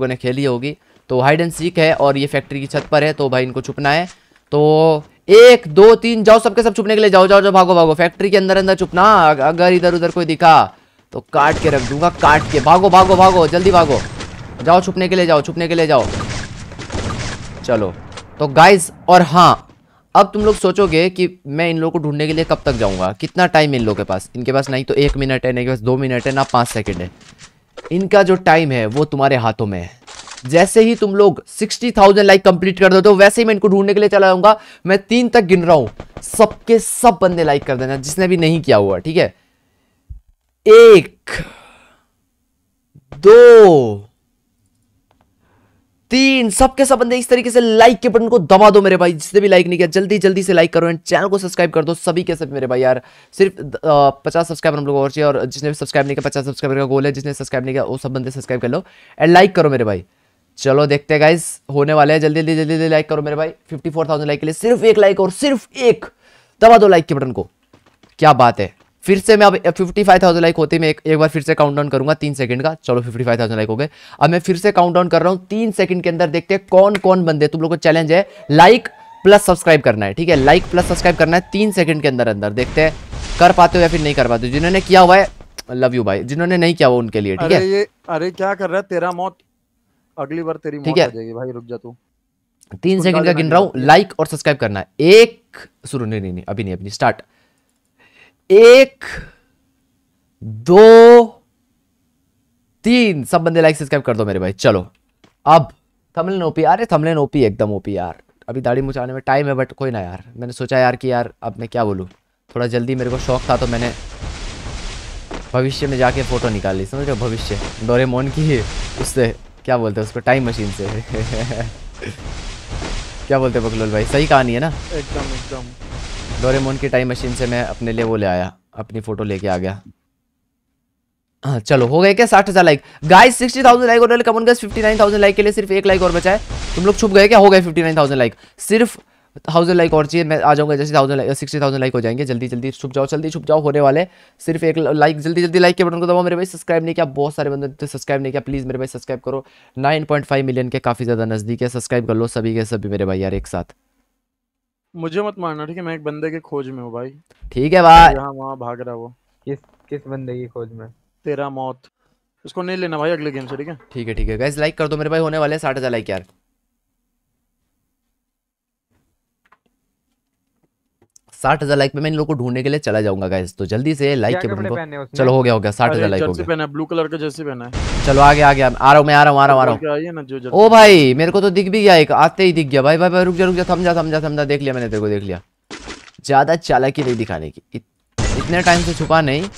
लोगों ने खेली होगी तो हाइड एंड सीख है और ये फैक्ट्री की छत पर है तो भाई इनको छुपना है तो एक दो तीन जाओ सबके सब छुपने के लिए जाओ जाओ जाओ भागो भागो फैक्ट्री के अंदर अंदर छुपना अगर इधर उधर कोई दिखा तो काट के रख दूंगा काट के भागो भागो भागो जल्दी भागो जाओ छुपने के लिए जाओ छुपने के लिए जाओ चलो तो गाइज और हाँ अब तुम लोग सोचोगे कि मैं इन लोगों को ढूंढने के लिए कब तक जाऊंगा कितना टाइम इन लोगों के पास इनके पास नहीं तो एक मिनट है नहीं के पास दो मिनट है ना पाँच सेकेंड है इनका जो टाइम है वो तुम्हारे हाथों में है जैसे ही तुम लोग सिक्सटी थाउजेंड लाइक कंप्लीट कर दो तो वैसे ही मैं इनको ढूंढने के लिए चला जाऊंगा मैं तीन तक गिन रहा हूं सबके सब बंदे लाइक कर देना जिसने भी नहीं किया हुआ ठीक है एक दो तीन सबके सब बंदे इस तरीके से लाइक के बटन को दबा दो मेरे भाई जिसने भी लाइक नहीं किया जल्दी जल्दी से लाइक करो एंड चैनल को सब्सक्राइब कर दो सभी के सभी मेरे भाई यार सिर्फ पचास सब्सक्राइबर हम लोग और चाहिए और जिसने भी सब्सक्राइब नहीं किया पचास सब्सक्राइबर का गोल है जिसने सब्सक्राइब नहीं किया वो सब बंदे सब्सक्राइब कर लो एंड लाइक करो मेरे भाई चलो देखते हैं गाइस होने वाले हैं जल्दी जल्दी जल्दी जल्दी लाइक करो मेरे भाई फिफ्टी फोर थाउजेंड लाइक के लिए सिर्फ एक लाइक और सिर्फ एक दबा दो लाइक के बटन को क्या बात है फिर से मैं अब फिफ्टी फाइव थाउजेंड लाइक होते मैं एक, एक बार फिर से काउंट डाउन करूंगा तीन सेकंड का चलो फिफ्टी फाइव थाउजेंड लाइक हो गए अब मैं फिर से काउंट डाउन कर रहा हूं तीन सेकंड के अंदर देखते हैं कौन कौन बंदे तुम लोगों को चैलेंज है लाइक प्लस सब्सक्राइब करना है ठीक है लाइक प्लस सब्सक्राइब करना है तीन सेकंड के अंदर अंदर देखते हैं कर पाते हो या फिर नहीं कर पाते जिन्होंने किया हुआ है लव यू भाई जिन्होंने नहीं किया हुआ उनके लिए ठीक है अरे क्या कर रहा है तेरा मौत अगली बार तेरी ठीक है भाई रुक जा तू तीन सेकंड का गिन रहा हूँ लाइक और सब्सक्राइब करना है एक शुरू नहीं नहीं अभी नहीं अभी स्टार्ट एक दो तीन सब बंदे लाइक सब्सक्राइब कर दो मेरे भाई चलो अब थमलेन ओपी अरे थमले नोपी एकदम ओपी यार अभी दाढ़ी मुचाने में टाइम है बट कोई ना यार मैंने सोचा यार कि यार अब मैं क्या बोलूँ थोड़ा जल्दी मेरे को शौक था तो मैंने भविष्य में जाके फ़ोटो निकाल ली समझ रहे हो भविष्य मोन की उससे क्या बोलते हैं उसको टाइम मशीन से क्या बोलते हैं बकलोल भाई सही कहानी है ना एकदम एकदम डोरेमोन की टाइम मशीन से मैं अपने लिए वो ले आया अपनी फोटो लेके आ गया हाँ, चलो हो गए क्या साठ हज़ार like guys sixty thousand like और come on guys fifty nine thousand like के लिए सिर्फ एक लाइक और बचा है तुम लोग छुप गए क्या हो गए फिफ्टी नाइन थाउजेंड लाइक सिर्फ थाउजेंड लाइक और चाहिए मैं आ जाऊंगा जैसे thousand like sixty thousand like हो जाएंगे जल्दी जल्दी छुप जाओ जल्दी छुप जाओ होने वाले सिर्फ एक लाइक जल्दी जल्दी लाइक के बटन को दबाओ मेरे भाई सब्सक्राइब नहीं किया बहुत सारे बंदे तो सब्सक्राइब नहीं किया प्लीज़ मेरे भाई सब्सक्राइब करो नाइन पॉइंट फाइव मिलियन के काफ़ी ज़्यादा नज़दीक है सब्सक्राइब कर लो सभी के सभी मेरे भाई यार एक साथ मुझे मत मारना ठीक है मैं एक बंदे की खोज में हूँ भाई ठीक है भाई यहाँ वहाँ भाग रहा वो किस किस बंदे की खोज में तेरा मौत इसको नहीं लेना भाई अगले गेम से ठीक है ठीक है ठीक है लाइक कर दो मेरे भाई होने वाले साठ हजार लाइक यार साठ हजार लाइक पे मैं इन लोगों को ढूंढने के लिए चला जाऊंगा गाइस तो जल्दी से लाइक के बटन को चलो हो गया हो गया साठ हजार लाइक हो गया पहना ब्लू कलर का जैसे पहना है चलो आगे आगे आ रहा हूँ मैं आ रहा हूँ आ रहा हूँ तो ओ भाई मेरे को तो दिख भी गया एक आते ही दिख गया भाई भाई भाई रुक जा रुक जा समझा समझा समझा देख लिया मैंने तेरे को देख लिया ज्यादा चालाकी नहीं दिखाने की इतने टाइम से छुपा नहीं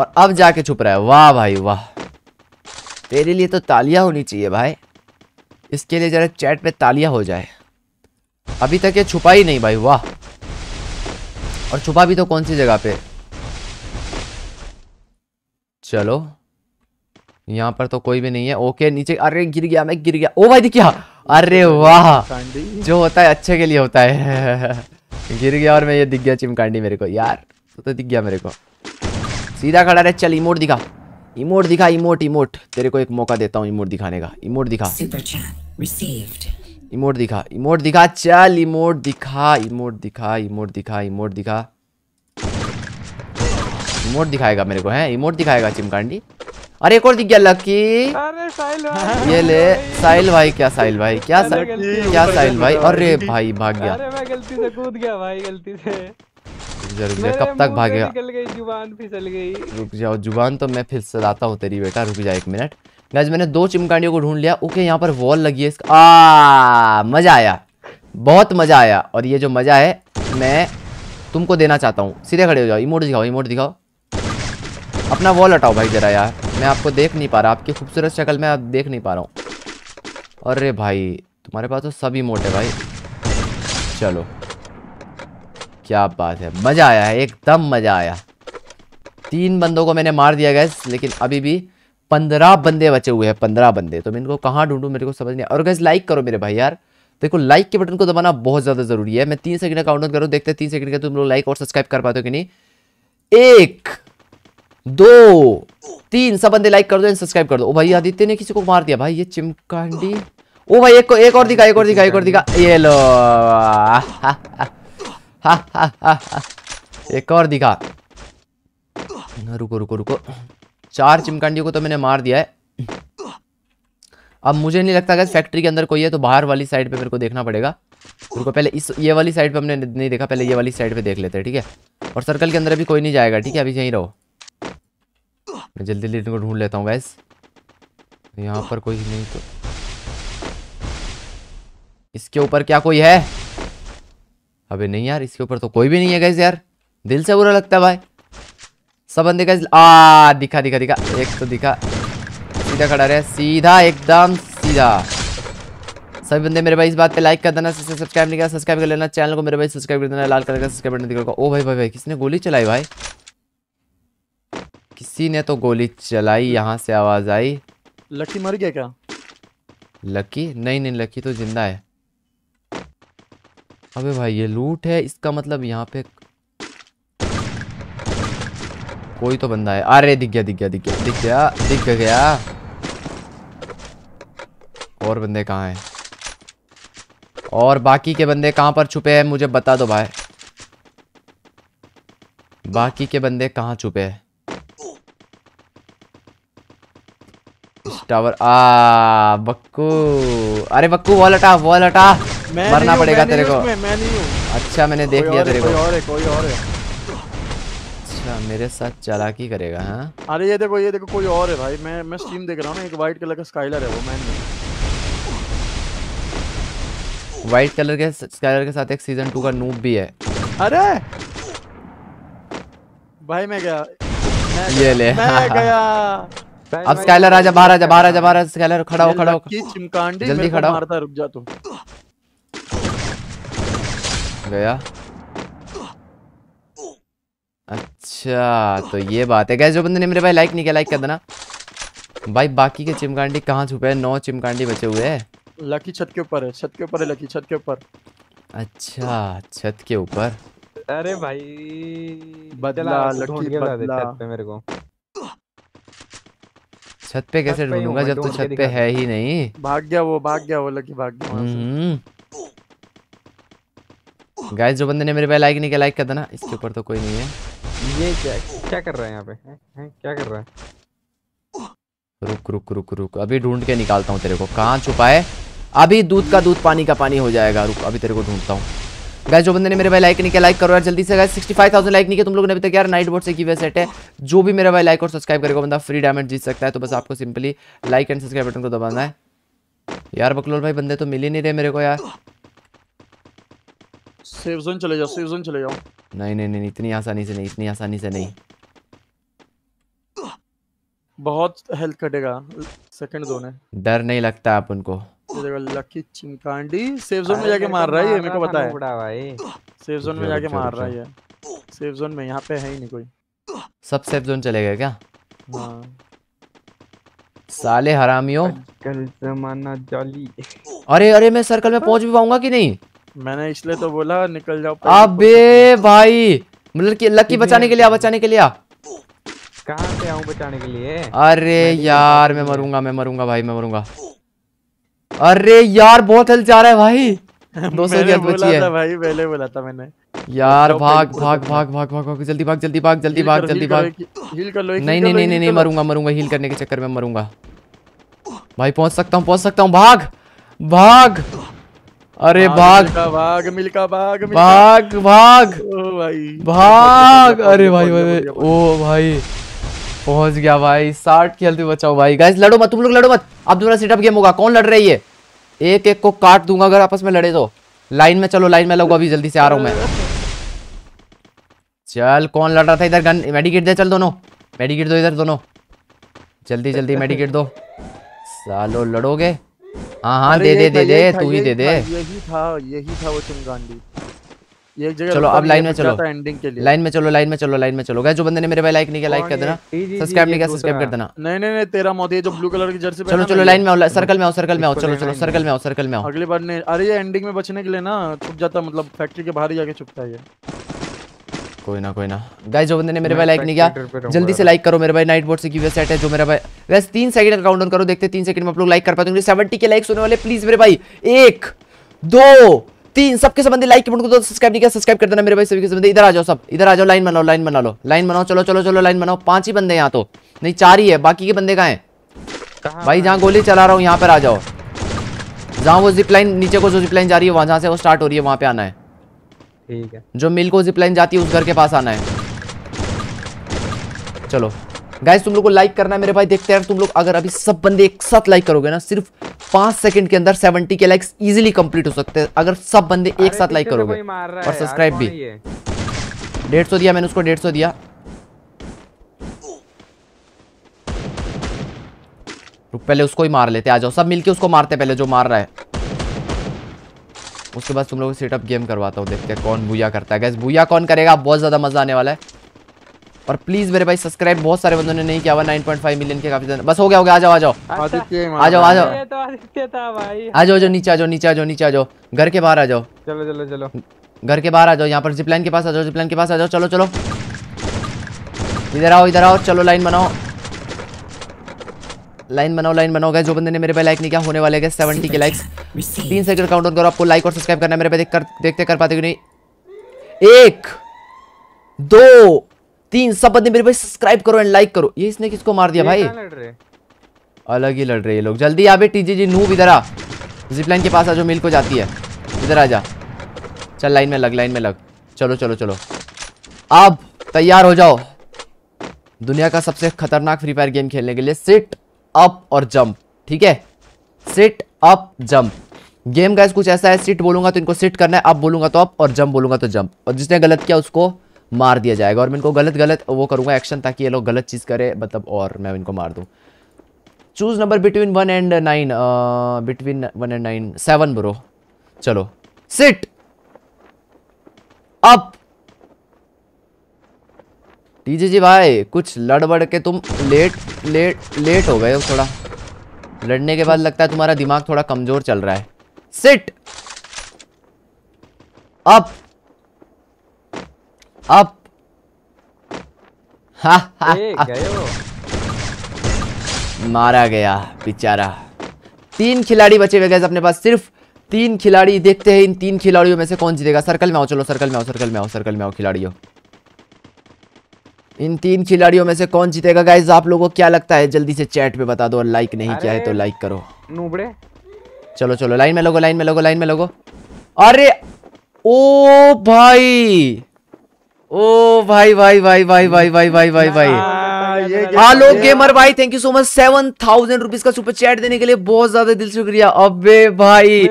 और अब जाके छुप रहा है वाह भाई वाह तेरे लिए तो तालियां होनी चाहिए भाई इसके लिए जरा चैट पे तालियां हो जाए अभी तक ये छुपा ही नहीं भाई वाह और छुपा भी तो कौन सी जगह पे चलो यहाँ पर तो कोई भी नहीं है ओके नीचे अरे गिर गया मैं गिर गया ओ भाई देखिए अरे वाह जो होता है अच्छे के लिए होता है गिर गया और मैं ये दिख गया चिमकांडी मेरे को यार तो, तो दिख गया मेरे को सीधा खड़ा रहे चल इमोट दिखा इमोट दिखा इमोट इमोट तेरे को एक मौका देता हूँ इमोट दिखाने का इमोट दिखा इमोट दिखा इमोट दिखा चल इमोट दिखा इमोट दिखा इमोट दिखा इमोट दिखा इमोट दिखाएगा मेरे को है इमोट दिखाएगा चिमकांडी अरे एक और दिख गया लकी ये ले साहिल भाई क्या साहिल भाई क्या क्या साहिल भाई अरे भाई भाग गया गलती से कूद गया भाई गलती से जरूर कब तक भागेगा जुबान फिसल गई रुक जाओ जुबान तो मैं फिर से लाता हूँ तेरी बेटा रुक जा एक मिनट गाइज मैंने दो चिमकांडियों को ढूंढ लिया ओके यहाँ पर वॉल लगी है इसका आ मज़ा आया बहुत मज़ा आया और ये जो मज़ा है मैं तुमको देना चाहता हूँ सीधे खड़े हो जाओ इमोट दिखाओ इमोट दिखाओ अपना वॉल हटाओ भाई ज़रा यार मैं आपको देख नहीं पा रहा आपकी खूबसूरत शक्ल में आप देख नहीं पा रहा हूँ अरे भाई तुम्हारे पास तो सब इमोट है भाई चलो क्या बात है मज़ा आया है एकदम मज़ा आया तीन बंदों को मैंने मार दिया गैस लेकिन अभी भी पंद्रह बंदे बचे हुए हैं पंद्रह बंदे तो मैं इनको कहाँ ढूंढूँ मेरे को समझ नहीं और गैस लाइक करो मेरे भाई यार देखो लाइक के बटन को दबाना बहुत ज़्यादा ज़रूरी है मैं तीन सेकंड का काउंट करूँ देखते हैं तीन सेकंड का तुम लोग लाइक और सब्सक्राइब कर पाते हो कि नहीं एक दो तीन सब बंदे लाइक कर दो एंड सब्सक्राइब कर दो ओ भाई आदित्य ने किसी को मार दिया भाई ये चिमकांडी ओ भाई एक को एक और दिखा एक और दिखा एक और दिखा ये लो एक और दिखा रुको रुको रुको चार चिमकांडियों को तो मैंने मार दिया है अब मुझे नहीं लगता अगर फैक्ट्री के अंदर कोई है तो बाहर वाली साइड पे मेरे को देखना पड़ेगा उनको पहले इस ये वाली साइड पे हमने नहीं देखा पहले ये वाली साइड पे देख लेते हैं ठीक है और सर्कल के अंदर अभी कोई नहीं जाएगा ठीक है अभी यहीं रहो मैं जल्दी जल्दी इनको ढूंढ लेता हूँ गैस यहाँ पर कोई नहीं तो इसके ऊपर क्या कोई है अभी नहीं यार इसके ऊपर तो कोई भी नहीं है गैस यार दिल से बुरा लगता है भाई सब बंदे का आ दिखा दिखा दिखा एक तो दिखा सीधा खड़ा रहे सीधा एकदम सीधा सभी बंदे मेरे भाई इस बात पे लाइक कर देना सब्सक्राइब नहीं किया सब्सक्राइब कर लेना चैनल को मेरे भाई सब्सक्राइब कर देना लाल कलर का सब्सक्राइब बटन दिखेगा ओ भाई भाई भाई किसने गोली चलाई भाई किसी ने तो गोली चलाई यहाँ से आवाज आई लकी मर गया क्या लकी नहीं नहीं लकी तो जिंदा है अबे भाई ये लूट है इसका मतलब यहाँ पे कोई तो बंदा है अरे दिख गया दिख गया दिख गया दिख गया दिख गया और बंदे कहाँ हैं और बाकी के बंदे कहाँ पर छुपे हैं मुझे बता दो भाई बाकी के बंदे कहाँ छुपे हैं टावर आ बक्कू अरे बक्कू वॉल हटा वॉल हटा मरना पड़ेगा तेरे को मैं नहीं अच्छा मैंने देख लिया तेरे को कोई और है कोई और है अच्छा मेरे साथ चालाकी करेगा हाँ अरे ये देखो ये देखो कोई और है भाई मैं मैं स्टीम देख रहा हूँ ना एक वाइट कलर का स्काइलर है वो मैं नहीं वाइट कलर के स्काइलर के साथ एक सीजन टू का नूब भी है अरे भाई मैं गया मैं ये ले मैं हाँ, हाँ। गया अब स्काइलर आजा बाहर आजा बाहर आजा बाहर आजा स्काइलर खड़ा हो खड़ा हो चिमकांडी जल्दी खड़ा मारता रुक जा तू गया अच्छा तो ये बात है गैस जो बंदे ने मेरे भाई लाइक नहीं किया लाइक कर देना भाई बाकी के चिमकांडी कहाँ छुपे हैं नौ चिमकांडी बचे हुए हैं लकी छत के ऊपर है छत के ऊपर है लकी छत के ऊपर अच्छा छत के ऊपर अरे भाई बदला लकी बदला छत पे मेरे को छत पे कैसे ढूंढूंगा जब तो छत पे है ही नहीं भाग गया वो भाग गया वो लकी भाग गया गाइस जो बंदे ने मेरे पे लाइक नहीं किया लाइक कर देना इसके ऊपर तो कोई नहीं है ये क्या क्या कर रहा है यहाँ पे है? क्या कर रहा है रुक रुक रुक रुक अभी ढूंढ के निकालता हूँ तेरे को कहाँ छुपा है अभी दूध का दूध पानी का पानी हो जाएगा रुक अभी तेरे को ढूंढता हूँ गाइस जो बंदे ने मेरे भाई लाइक नहीं किया लाइक करो यार जल्दी से गाइस 65,000 लाइक नहीं किया तुम लोगों ने अभी तक यार नाइट बोर्ड से की हुआ सेट है जो भी मेरा भाई लाइक और सब्सक्राइब करेगा बंदा फ्री डायमंड जीत सकता है तो बस आपको simply like and subscribe button को दबाना है यार बकलोल भाई बंदे तो मिल ही नहीं रहे मेरे को यार सेफ जोन चले जाओ सेफ जोन चले जाओ नहीं नहीं नहीं इतनी आसानी से नहीं इतनी आसानी से नहीं बहुत हेल्थ कटेगा सेकंड जोन है डर नहीं लगता आप उनको देखो लकी चिंकांडी सेफ जोन में जाके मार रहा है ये मेरे को पता है बड़ा भाई सेफ जोन में जाके मार रहा है ये सेफ जोन में यहां पे है ही नहीं कोई सब सेफ जोन चले गए क्या हाँ। साले हरामियों कल जमाना जाली अरे अरे मैं सर्कल में पहुंच भी पाऊंगा कि नहीं मैंने इसलिए तो बोला निकल जाओ अबे भाई मतलब कि लकी बचाने के लिए बचाने के लिए कहां से आऊं बचाने के लिए अरे यार मैं मरूंगा मैं मरूंगा भाई मैं मरूंगा अरे यार बहुत हेल्थ जा रहा है भाई दो सौ हेल्थ बची है भाई पहले बोला था मैंने यार भाग भाग भाग भाग भाग भाग जल्दी भाग जल्दी भाग जल्दी भाग जल्दी भाग हील कर लो नहीं नहीं नहीं नहीं मरूंगा मरूंगा हील करने के चक्कर में मरूंगा भाई पहुंच सकता हूं पहुंच सकता हूं भाग भाग अरे भाग भाग मिल्का भाग भाग भाग भाग अरे भाई भाई ओ भाई पहुंच गया भाई साठ की हेल्थ बचाओ भाई गाइस लड़ो मत तुम लोग लड़ो मत अब तुम्हारा सेटअप गेम होगा कौन लड़ रही है एक एक को काट दूंगा अगर आपस में लड़े तो लाइन में चलो लाइन में लगो अभी जल्दी से आ रहा हूँ मैं चल कौन लड़ रहा था इधर गन मेडिकेट दे चल दोनों मेडिकेट दो इधर दोनों जल्दी जल्दी मेडिकेट दो सालो लड़ोगे हाँ हाँ दे दे दे दे तू ही दे दे यही था यही था वो चुंगांडी एक जगह चलो अब लाइन में चलो एंडिंग के लिए लाइन में चलो लाइन में चलो लाइन में चलो गाइस जो बंदे ने मेरे भाई लाइक नहीं किया लाइक कर देना सब्सक्राइब नहीं किया सब्सक्राइब कर देना नहीं नहीं नहीं तेरा मौत मोदी जो ब्लू कलर की जर्सी चलो चलो लाइन में आओ सर्कल में आओ सर्कल में आओ चलो चलो सर्कल में आओ सर्कल में आओ अगली बार नहीं अरे ये एंडिंग में बचने के लिए ना छुप जाता मतलब फैक्ट्री के बाहर ही जाके छुपता है कोई ना कोई ना गाइस जो बंदे ने मेरे भाई लाइक नहीं किया जल्दी से लाइक करो मेरे भाई नाइट बोर्ड से क्यूवे सेट है जो मेरा भाई वैसे तीन सेकंड काउंट करो देखते तीन सेकंड में आप लोग लाइक कर पाते होंगे सेवेंटी के लाइक होने वाले प्लीज मेरे भाई एक दो तीन सबके संबंधी लाइक बटन को तो सब्सक्राइब नहीं किया सब्सक्राइब कर देना मेरे भाई सभी के संबंधी इधर आ जाओ सब इधर आ जाओ लाइन बनाओ लाइन बना लो लाइन बनाओ चलो चलो चलो लाइन बनाओ पांच ही बंदे यहाँ तो नहीं चार ही है बाकी के बंदे कहाँ हैं भाई जहाँ गोली चला रहा हूँ यहाँ पर आ जाओ जहाँ वो जिप लाइन नीचे को जो जिप लाइन जा रही है वहाँ जहाँ से वो स्टार्ट हो रही है वहाँ पे आना है है जो मिल को जिप लाइन जाती है उस घर के पास आना है चलो गाइस तुम लोग को लाइक करना है मेरे भाई देखते हैं तुम लोग अगर अभी सब बंदे एक साथ लाइक करोगे ना सिर्फ पांच सेकंड के अंदर सेवेंटी के लाइक्स इजीली कंप्लीट हो सकते हैं अगर सब बंदे एक साथ लाइक करोगे और सब्सक्राइब भी डेढ़ सौ दिया मैंने उसको डेढ़ सौ दिया पहले उसको ही मार लेते आ जाओ सब मिलके उसको मारते पहले जो मार रहा है उसके बाद तुम लोग सेटअप गेम करवाता हूँ देखते हैं कौन भूया करता है गैस भूया कौन करेगा बहुत ज़्यादा मज़ा आने वाला है और प्लीज मेरे भाई सब्सक्राइब बहुत सारे बंदों ने नहीं किया हुआ 9.5 मिलियन के काफी बस हो गया हो गया आ जाओ आ जाओ आ जाओ आ जाओ तो, आ जाओ आ जाओ नीचे आ जाओ नीचे आ जाओ नीचे आ जाओ घर के बाहर आ जाओ चलो चलो चलो घर के बाहर आ जाओ यहाँ पर जिपलाइन के पास आ जाओ जिपलाइन के पास आ जाओ चलो चलो इधर आओ इधर आओ चलो लाइन बनाओ लाइन बनाओ लाइन बनाओ गए जो बंदे ने मेरे पे लाइक नहीं किया होने वाले गए सेवेंटी के लाइक्स तीन सेकंड काउंट ऑन करो आपको लाइक और सब्सक्राइब करना है मेरे पे देख कर देखते कर पाते कि नहीं एक दो तीन सब बंदे मेरे पे सब्सक्राइब करो एंड लाइक करो ये इसने किसको मार दिया भाई अलग ही लड़ रहे ये लोग जल्दी आ बेटी जी जी नूब इधर आ जिपलाइन के पास आ जो मिल को जाती है इधर आ जा चल लाइन में लग लाइन में लग चलो चलो चलो अब तैयार हो जाओ दुनिया का सबसे खतरनाक फ्री फायर गेम खेलने के लिए सिट अप और जंप ठीक है sit up jump game guys कुछ ऐसा है सिट बोलूंगा तो इनको सिट करना है अप बोलूंगा तो अप और जंप बोलूंगा तो जंप और जिसने गलत किया उसको मार दिया जाएगा और मैं इनको गलत गलत वो करूंगा एक्शन ताकि ये लोग गलत चीज़ करे मतलब और मैं इनको मार दू choose number between one and nine between one and nine seven bro चलो सिट अप टीजे जी भाई कुछ लड़ बढ़ के तुम लेट लेट लेट हो गए हो थोड़ा लड़ने के बाद लगता है तुम्हारा दिमाग थोड़ा कमजोर चल रहा है सिट अप अप हा, हा, मारा गया बेचारा तीन खिलाड़ी बचे हुए गए अपने पास सिर्फ तीन खिलाड़ी देखते हैं इन तीन खिलाड़ियों में से कौन जीतेगा सर्कल में आओ चलो सर्कल में आओ सर्कल में आओ सर्कल में आओ खिलाड़ियों इन तीन खिलाड़ियों में से कौन जीतेगा गाइज आप लोगों को क्या लगता है जल्दी से चैट पे बता दो और लाइक नहीं किया है तो लाइक करो नूबड़े चलो चलो लाइन में लोगो लाइन में लोगो लाइन में लोगो अरे ओ भाई ओ भाई भाई भाई भाई भाई भाई भाई भाई भाई आलोक गेमर हाँ, भाई thank you so much seven thousand rupees का सुपर चैट देने के लिए बहुत ज्यादा दिल शुक्रिया अबे भाई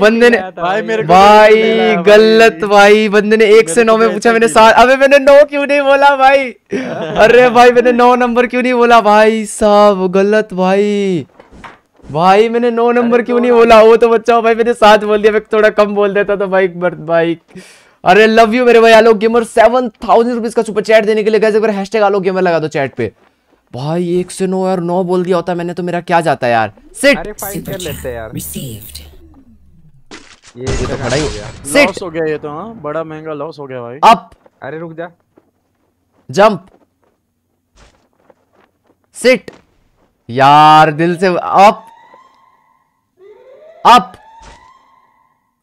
बंदे ने तो भाई, गलत भाई बंदे ने एक से नौ तो में पूछा मैंने सात अबे मैंने नौ क्यों नहीं बोला भाई अरे भाई मैंने नौ नंबर क्यों नहीं बोला भाई साहब गलत भाई भाई मैंने नौ नंबर क्यों नहीं बोला वो तो बच्चा भाई मैंने सात बोल दिया थोड़ा कम बोल देता तो भाई भाई अरे लव यू मेरे भाई Alok gamer seven thousand rupees का सुपर चैट देने के लिए कैसे हैश टैग आलो गेमर लगा दो चैट पे भाई एक से नौ यार नौ बोल दिया होता मैंने तो मेरा क्या जाता यार सिट ये, ये तो खड़ा ही लॉस हो गया ये तो हाँ बड़ा महंगा लॉस हो गया भाई अप अरे रुक जा जंप सिट यार दिल से अप अप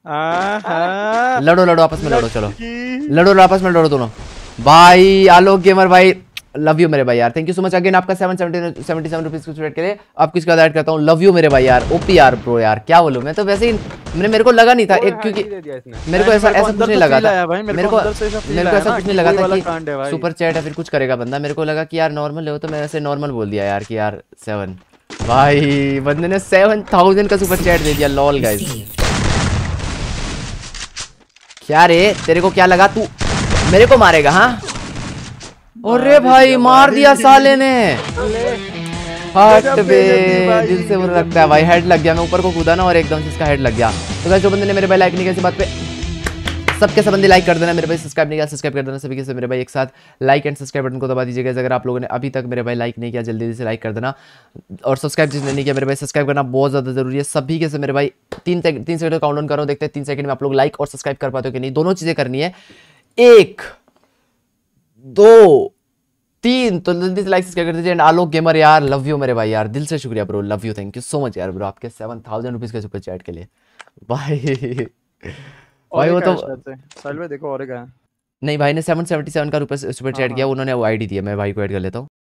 लड़ो लड़ो आपस में लड़ो चलो लड़ो आपस में लड़ो दोनों भाई आलोक गेमर भाई लव यू मेरे भाई यार thank you so much again आपका सेवन सेवेंटी सेवन रुपीज़ कुछ रेट के लिए आपको इसका ऐड करता हूँ लव यू मेरे भाई यार ओपी आर प्रो यार क्या बोलूँ मैं तो वैसे ही मैंने मेरे को लगा नहीं था एक क्योंकि मेरे को ऐसा ऐसा कुछ नहीं लगा था मेरे को मेरे को ऐसा कुछ नहीं लगा था कि सुपर चैट या फिर कुछ करेगा बंदा मेरे को लगा कि यार नॉर्मल हो तो मैं ऐसे नॉर्मल बोल दिया यार कि यार सेवन भाई बंदे ने सेवन थाउजेंड का सुपर चैट दे दिया लॉल गाइज क्या रे तेरे को क्या लगा तू मेरे को मारेगा हाँ अरे भाई मार दिया साले ने हट बे दिल से बुरा लगता है भाई हेड लग गया मैं ऊपर को कूदा ना और एकदम से इसका हेड लग गया तो जो बंदे ने मेरे भाई लाइक नहीं कैसे बात पे सबके संबंधी लाइक कर देना मेरे भाई सब्सक्राइब नहीं किया सब्सक्राइब कर देना सभी के सब मेरे भाई एक साथ लाइक एंड सब्सक्राइब बटन को दबा दीजिएगा अगर आप लोगों ने अभी तक मेरे भाई लाइक नहीं किया जल्दी से लाइक कर देना और सब्सक्राइब जिसने नहीं किया मेरे भाई सब्सक्राइब करना बहुत ज़्यादा जरूरी है सभी के मेरे भाई तीन तीन सेकंड काउंट ऑन करो देखते हैं तीन सेकंड में आप लोग लाइक और सब्सक्राइब कर पाते हो कि नहीं दोनों चीज़ें करनी है एक दो तीन तो जल्दी से लाइक सब्सक्राइब कर दीजिए एंड आलोक गेमर यार लव यू मेरे भाई यार दिल से शुक्रिया bro love you thank you so much यार ब्रो आपके सेवन थाउजेंड रुपीज़ के सुपर चैट के लिए बाय भाई वो तो साल में देखो और क्या है नहीं भाई ने सेवन सेवेंटी सेवन का रुपए सुपर चैट हाँ, किया हाँ। उन्होंने वो आईडी दिया मैं भाई को ऐड कर लेता हूँ